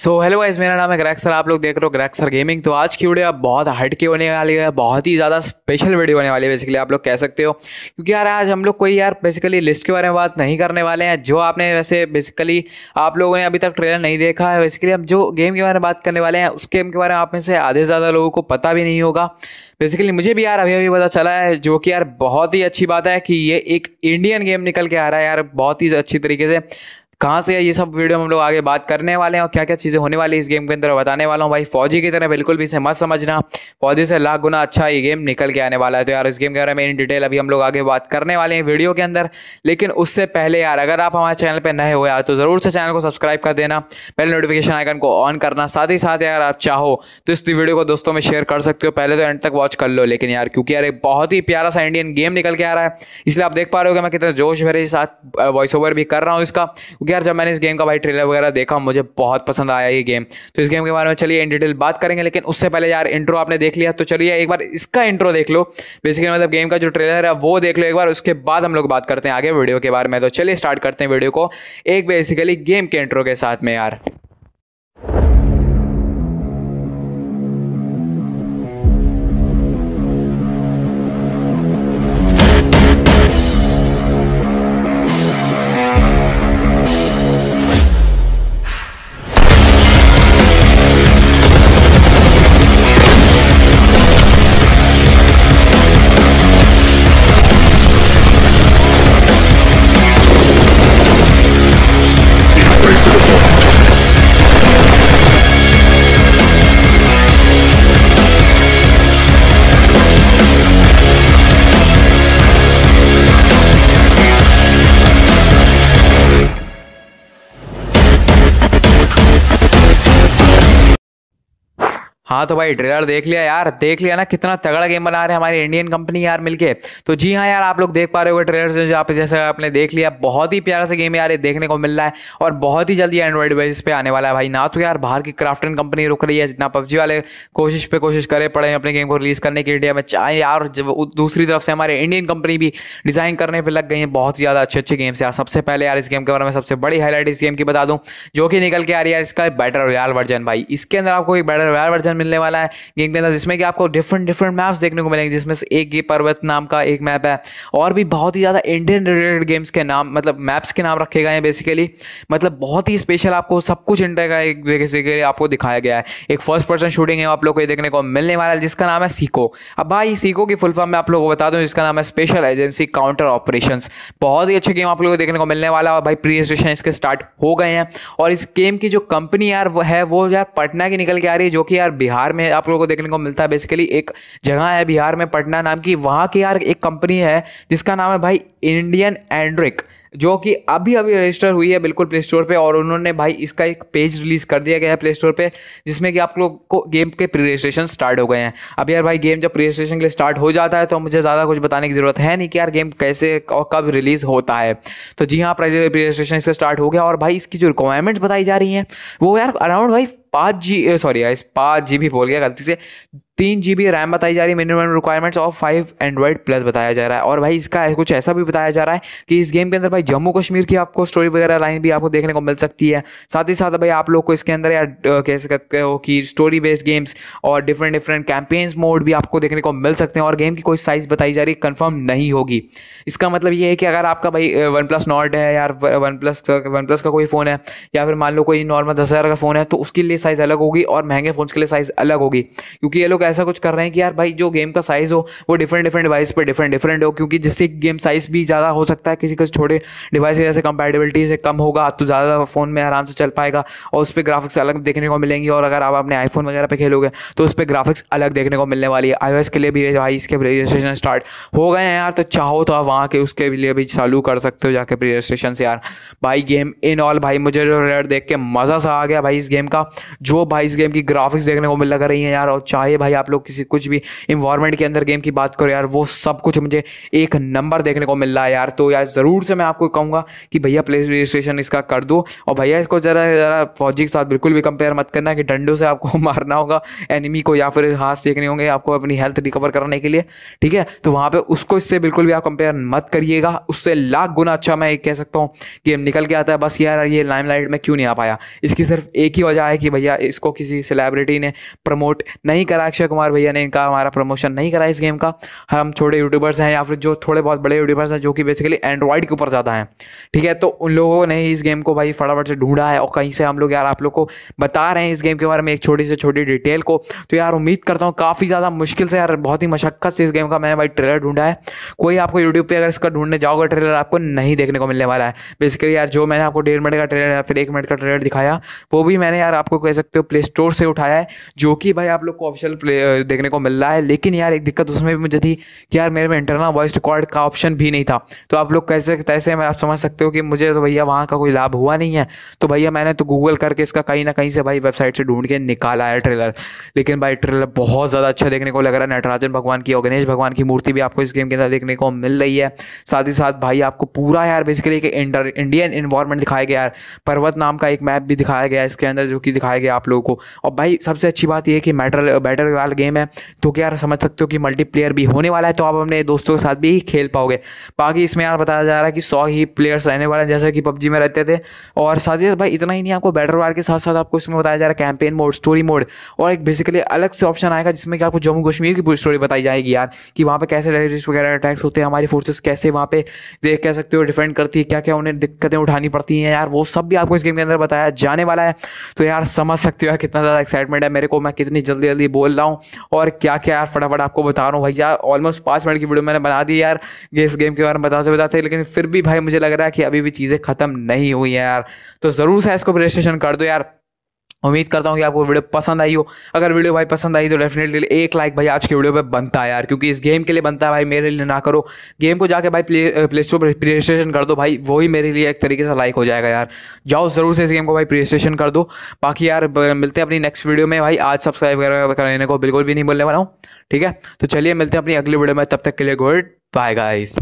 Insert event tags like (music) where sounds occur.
so hello guys मेरा नाम है ग्रैक सर आप लोग देख रहे हो ग्रैक सर गेमिंग तो आज की वीडियो आप बहुत हट के होने वाली है बहुत ही ज़्यादा स्पेशल वीडियो होने वाली है बेसिकली आप लोग कह सकते हो क्योंकि यार आज हम लोग कोई यार बेसिकली लिस्ट के बारे में बात नहीं करने वाले हैं जो आपने वैसे बेसिकली आप लोगों ने अभी तक ट्रेलर नहीं देखा है बेसिकली हम जो गेम के बारे में बात करने वाले हैं उस गेम के बारे में आप में से आधे से ज़्यादा लोगों को पता भी नहीं होगा बेसिकली मुझे भी यार अभी अभी पता चला है जो कि यार बहुत ही अच्छी बात है कि ये एक इंडियन गेम निकल के आ रहा है यार बहुत ही अच्छी तरीके से कहाँ से है ये सब वीडियो में हम लोग आगे बात करने वाले हैं और क्या क्या चीज़ें होने वाली इस गेम के अंदर बताने वाला हूँ भाई फौजी की तरह बिल्कुल भी इसे मत समझना फौजी से लाख गुना अच्छा ये गेम निकल के आने वाला है तो यार इस गेम के बारे में इन डिटेल अभी हम लोग आगे बात करने वाले हैं वीडियो के अंदर लेकिन उससे पहले यार अगर आप हमारे चैनल पर नए हो यार तो ज़रूर से चैनल को सब्सक्राइब कर देना पहले नोटिफिकेशन आइकन को ऑन करना साथ ही साथ यार आप चाहो तो इस वीडियो को दोस्तों में शेयर कर सकते हो पहले तो एंड तक वॉच कर लो लेकिन यार क्योंकि यार बहुत ही प्यारा सा इंडियन गेम निकल के आ रहा है इसलिए आप देख पा रहे हो मैं कितना जोश भरे साथ वॉइस ओवर भी कर रहा हूँ इसका यार जब मैंने इस गेम का भाई ट्रेलर वगैरह देखा मुझे बहुत पसंद आया ये गेम तो इस गेम के बारे में चलिए इन डिटेल बात करेंगे लेकिन उससे पहले यार इंट्रो आपने देख लिया तो चलिए एक बार इसका इंट्रो देख लो बेसिकली मतलब गेम का जो ट्रेलर है वो देख लो एक बार उसके बाद हम लोग बात करते हैं आगे वीडियो के बारे में तो चलिए स्टार्ट करते हैं वीडियो को एक बेसिकली गेम के इंट्रो के साथ में यार हाँ तो भाई ट्रेलर देख लिया यार देख लिया ना कितना तगड़ा गेम बना रहे हमारी इंडियन कंपनी यार मिलके तो जी हाँ यार आप लोग देख पा रहे हो ट्रेलर से आप जैसे आपने देख लिया बहुत ही प्यारा सा गेम यार ये देखने को मिल रहा है और बहुत ही जल्दी एंड्रॉइड डिवाइस पे आने वाला है भाई ना तो यार बाहर की एंड कंपनी रुक रही है जितना पबजी वाले कोशिश पे कोशिश करे पड़े हैं अपने गेम को रिलीज करने के इंडिया में चाहे यार दूसरी तरफ से हमारे इंडियन कंपनी भी डिज़ाइन करने पर लग गई है बहुत ही ज़्यादा अच्छे अच्छे गेम्स यार सबसे पहले यार इस गेम के बारे में सबसे बड़ी हाईलाइट इस गेम की बता दूँ जो कि निकल के आ रही है इसका बैटर रोयाल वर्जन भाई इसके अंदर आपको एक बैटर रोयाल वर्जन मिलने वाला है गेम के अंदर जिसमें कि आपको डिफरेंट डिफरेंट मैप्स देखने को मिलेंगे जिसमें से एक ये पर्वत नाम का एक मैप है और भी बहुत ही ज़्यादा इंडियन रिलेटेड गेम्स के नाम मतलब मैप्स के नाम रखे गए हैं बेसिकली मतलब बहुत ही स्पेशल आपको सब कुछ इंडिया का एक बेसिकली आपको दिखाया गया है एक फर्स्ट पर्सन शूटिंग है आप लोग को ये देखने को मिलने वाला है जिसका नाम है सीको अब भाई सीको की फुल फॉर्म मैं आप लोग को बता दूँ जिसका नाम है स्पेशल एजेंसी काउंटर ऑपरेशन बहुत ही अच्छे गेम आप लोग को देखने को मिलने वाला है और भाई प्री रजिस्ट्रेशन इसके स्टार्ट हो गए हैं और इस गेम की जो कंपनी यार वो है वो यार पटना की निकल के आ रही है जो कि यार बिहार बिहार में आप लोगों को देखने को मिलता है बेसिकली एक जगह है बिहार में पटना नाम की वहाँ की यार एक कंपनी है जिसका नाम है भाई इंडियन एंड्रिक जो कि अभी अभी रजिस्टर हुई है बिल्कुल प्ले स्टोर पर और उन्होंने भाई इसका एक पेज रिलीज़ कर दिया गया है प्ले स्टोर पर जिसमें कि आप लोग को गेम के प्री रजिस्ट्रेशन स्टार्ट हो गए हैं अब यार भाई गेम जब प्री रजिस्ट्रेशन के लिए स्टार्ट हो जाता है तो मुझे ज़्यादा कुछ बताने की ज़रूरत है नहीं कि यार गेम कैसे और कब रिलीज़ होता है तो जी हाँ प्री रजिस्ट्रेशन इसका स्टार्ट हो गया और भाई इसकी जो रिक्वायरमेंट्स बताई जा रही हैं वो यार अराउंड भाई पाँच जी सॉरी यार पाँच जी बी बोल गया गलती से तीन जी बी रैम बताई जा रही है minimum requirements of five Android plus बताया जा रहा है और भाई इसका कुछ ऐसा भी बताया जा रहा है कि इस गेम के अंदर भाई जम्मू कश्मीर की आपको स्टोरी वगैरह लाइन भी आपको देखने को मिल सकती है साथ ही साथ भाई आप लोग को इसके अंदर या कह सकते हो कि स्टोरी बेस्ड गेम्स और डिफरेंट डिफरेंट कैंपेन्स मोड भी आपको देखने को मिल सकते हैं और गेम की कोई साइज़ बताई जा रही है कन्फर्म नहीं होगी इसका मतलब ये है कि अगर आपका भाई वन प्लस नॉट है या वन प्लस वन प्लस का कोई फ़ोन है या फिर मान लो कोई नॉर्मल दस हज़ार का फ़ोन है तो उसके लिए साइज़ अलग होगी और महंगे फ़ोन के लिए साइज़ अलग होगी क्योंकि ये लोग लोग ऐसा कुछ कर रहे हैं कि यार भाई जो गेम का साइज़ हो वो डिफरेंट डिफरेंट डिवाइस पर डिफरेंट डिफरेंट हो क्योंकि जिससे गेम साइज़ भी ज़्यादा हो सकता है किसी के छोटे डिवाइस की जैसे कंपेटेबिलिटी से कम होगा तो ज़्यादा फ़ोन में आराम से चल पाएगा और उस पर ग्राफिक्स अलग देखने को मिलेंगी और अगर आप अपने आईफोन वगैरह पर खेलोगे तो उस पर ग्राफिक्स अलग देखने को मिलने वाली है आई के लिए भी भाई इसके रजिस्ट्रेशन स्टार्ट हो गए हैं यार तो चाहो तो आप वहाँ के उसके लिए भी चालू कर सकते हो जाके रजिस्ट्रेशन से यार भाई गेम इन ऑल भाई मुझे जो रेड देख के मज़ा सा आ गया भाई इस गेम का जो भाई इस गेम की ग्राफिक्स देखने को मिल लग रही है यार और चाहे भाई भाई आप लोग किसी कुछ भी इन्वायरमेंट के अंदर गेम की बात करो यार वो सब कुछ मुझे एक नंबर देखने को मिल रहा है यार तो यार ज़रूर से मैं आपको कहूँगा कि भैया प्ले स्टेशन इसका कर दो और भैया इसको ज़रा ज़रा फौजी के साथ बिल्कुल भी कंपेयर मत करना कि डंडों से आपको (laughs) मारना होगा एनिमी को या फिर हाथ देखने होंगे आपको अपनी हेल्थ रिकवर करने के लिए ठीक है तो वहाँ पर उसको इससे बिल्कुल भी आप कंपेयर मत करिएगा उससे लाख गुना अच्छा मैं कह सकता हूँ गेम निकल के आता है बस यार ये लाइमलाइट में क्यों नहीं आ पाया इसकी सिर्फ एक ही वजह है कि भैया इसको किसी सेलेब्रिटी ने प्रमोट नहीं करा अक्षय कुमार भैया ने इनका हमारा प्रमोशन नहीं करा इस गेम का हम छोटे यूट्यूबर्स हैं या फिर जो थोड़े बहुत बड़े यूट्यूबर्स हैं जो कि बेसिकली एंड्रॉइड के ऊपर ज़्यादा हैं ठीक है तो उन लोगों ने इस गेम को भाई फटाफट से ढूंढा है और कहीं से हम लोग यार आप लोग को बता रहे हैं इस गेम के बारे में एक छोटी से छोटी डिटेल को तो यार उम्मीद करता हूँ काफ़ी ज़्यादा मुश्किल से यार बहुत ही मशक्क़त से इस गेम का मैंने भाई ट्रेलर ढूंढा है कोई आपको यूट्यूब पर अगर इसका ढूंढने जाओगे ट्रेलर आपको नहीं देखने को मिलने वाला है बेसिकली यार जो मैंने आपको डेढ़ मिनट का ट्रेलर या फिर एक मिनट का ट्रेलर दिखाया वो भी मैंने यार आपको कह सकते हो प्ले स्टोर से उठाया है जो कि भाई आप लोग को ऑफिशियल प्ले देखने को मिल रहा है लेकिन यार एक दिक्कत उसमें भी मुझे थी कि यार मेरे में इंटरनल वॉइस रिकॉर्ड का ऑप्शन भी नहीं था तो आप लोग कैसे तैसे मैं आप समझ सकते हो कि मुझे तो भैया वहाँ का कोई लाभ हुआ नहीं है तो भैया मैंने तो गूगल करके इसका कहीं ना कहीं से भाई वेबसाइट से ढूंढ के निकाला है ट्रेलर लेकिन भाई ट्रेलर बहुत ज़्यादा अच्छा देखने को लग रहा है नटराजन भगवान की और गणेश भगवान की मूर्ति भी आपको इस गेम के अंदर देखने को मिल रही है साथ ही साथ भाई आपको पूरा यार बेसिकली एक इंडियन इन्वायरमेंट दिखाया गया यार पर्वत नाम का एक मैप भी दिखाया गया इसके अंदर जो कि दिखाया गया आप लोगों को और भाई सबसे अच्छी बात यह है कि मेटल बैटर वाला गेम है तो क्या यार समझ सकते हो कि मल्टीप्लेयर भी होने वाला है तो आप अपने दोस्तों के साथ भी खेल पाओगे बाकी इसमें यार बताया जा रहा है कि सौ ही प्लेयर्स रहने वाले हैं जैसे कि पबजी में रहते थे और साथ ही भाई इतना ही नहीं आपको बैटर वाल के साथ साथ आपको इसमें बताया जा रहा है कैंपेन मोड स्टोरी मोड और एक बेसिकली अलग से ऑप्शन आएगा जिसमें कि आपको जम्मू कश्मीर की पूरी स्टोरी बताई जाएगी यार कि वहाँ पर कैसे टेररिस्ट वगैरह अटैक्स होते हैं हमारी फोर्सेस कैसे वहाँ पे देख कह सकते हो डिफेंड करती है क्या क्या उन्हें दिक्कतें उठानी पड़ती हैं यार वो सब भी आपको इस गेम के अंदर बताया जाने वाला है तो यार समझ सकते हो यार कितना ज़्यादा एक्साइटमेंट है मेरे को मैं कितनी जल्दी जल्दी बोल रहा हूँ हूँ और क्या क्या यार फटाफट आपको बता रहा हूँ भैया ऑलमोस्ट पाँच मिनट की वीडियो मैंने बना दी यार इस गेम के बारे में बताते बताते लेकिन फिर भी भाई मुझे लग रहा है कि अभी भी चीज़ें ख़त्म नहीं हुई हैं यार तो ज़रूर से इसको रजिस्ट्रेशन कर दो यार उम्मीद करता हूँ कि आपको वीडियो पसंद आई हो अगर वीडियो भाई पसंद आई तो डेफिनेटली एक लाइक भाई आज के वीडियो पे बनता है यार क्योंकि इस गेम के लिए बनता है भाई मेरे लिए ना करो गेम को जाके भाई प्ले प्ले स्टोर पर प्ले स्टेशन कर दो भाई वही मेरे लिए एक तरीके से लाइक हो जाएगा यार जाओ ज़रूर से इस गेम को भाई प्ले स्टेशन कर दो बाकी यार मिलते हैं अपनी नेक्स्ट वीडियो में भाई आज सब्सक्राइब करने को बिल्कुल भी नहीं बोलने वाला हूँ ठीक है तो चलिए मिलते हैं अपनी अगली वीडियो में तब तक के लिए गुड बाय गाइस